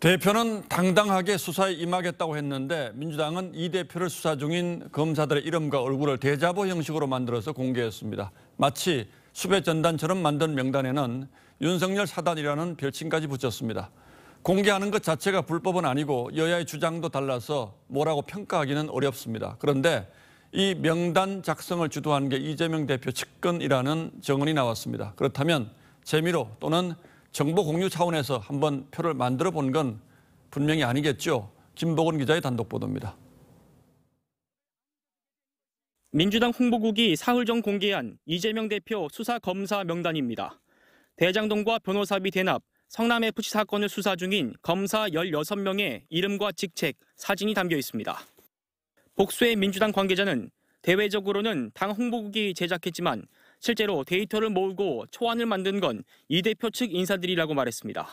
대표는 당당하게 수사에 임하겠다고 했는데 민주당은 이 대표를 수사 중인 검사들의 이름과 얼굴을 대자보 형식으로 만들어서 공개했습니다. 마치 수배 전단처럼 만든 명단에는 윤석열 사단이라는 별칭까지 붙였습니다. 공개하는 것 자체가 불법은 아니고 여야의 주장도 달라서 뭐라고 평가하기는 어렵습니다. 그런데 이 명단 작성을 주도한 게 이재명 대표 측근이라는 정언이 나왔습니다. 그렇다면 재미로 또는 정보 공유 차원에서 한번 표를 만들어 본 건 분명히 아니겠죠. 김복원 기자의 단독 보도입니다. 민주당 홍보국이 사흘 전 공개한 이재명 대표 수사 검사 명단입니다. 대장동과 변호사비 대납, 성남 FC 사건을 수사 중인 검사 16명의 이름과 직책, 사진이 담겨 있습니다. 복수의 민주당 관계자는 대외적으로는 당 홍보국이 제작했지만 실제로 데이터를 모으고 초안을 만든 건 이 대표 측 인사들이라고 말했습니다.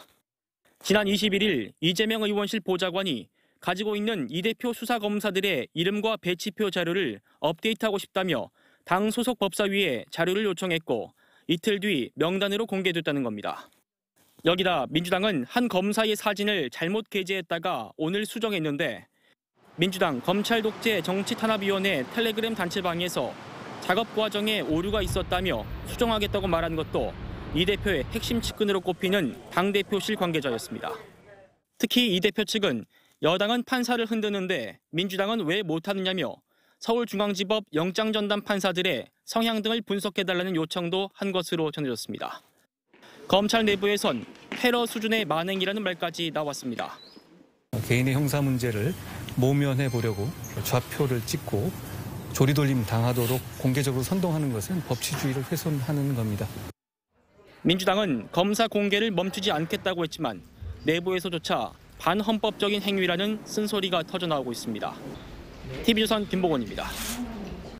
지난 21일 이재명 의원실 보좌관이 가지고 있는 이 대표 수사 검사들의 이름과 배치표 자료를 업데이트하고 싶다며 당 소속 법사위에 자료를 요청했고 이틀 뒤 명단으로 공개됐다는 겁니다. 여기다 민주당은 한 검사의 사진을 잘못 게재했다가 오늘 수정했는데 민주당 검찰 독재 정치 탄압위원회 텔레그램 단체방에서 작업 과정에 오류가 있었다며 수정하겠다고 말한 것도 이 대표의 핵심 측근으로 꼽히는 당 대표실 관계자였습니다. 특히 이 대표 측은 여당은 판사를 흔드는데 민주당은 왜 못하느냐며 서울중앙지법 영장전담 판사들의 성향 등을 분석해달라는 요청도 한 것으로 전해졌습니다. 검찰 내부에선 테러 수준의 만행이라는 말까지 나왔습니다. 개인의 형사 문제를 모면해 보려고 좌표를 찍고 조리돌림 당하도록 공개적으로 선동하는 것은 법치주의를 훼손하는 겁니다. 민주당은 검사 공개를 멈추지 않겠다고 했지만 내부에서조차 반헌법적인 행위라는 쓴소리가 터져나오고 있습니다. 네. TV조선 김보건입니다.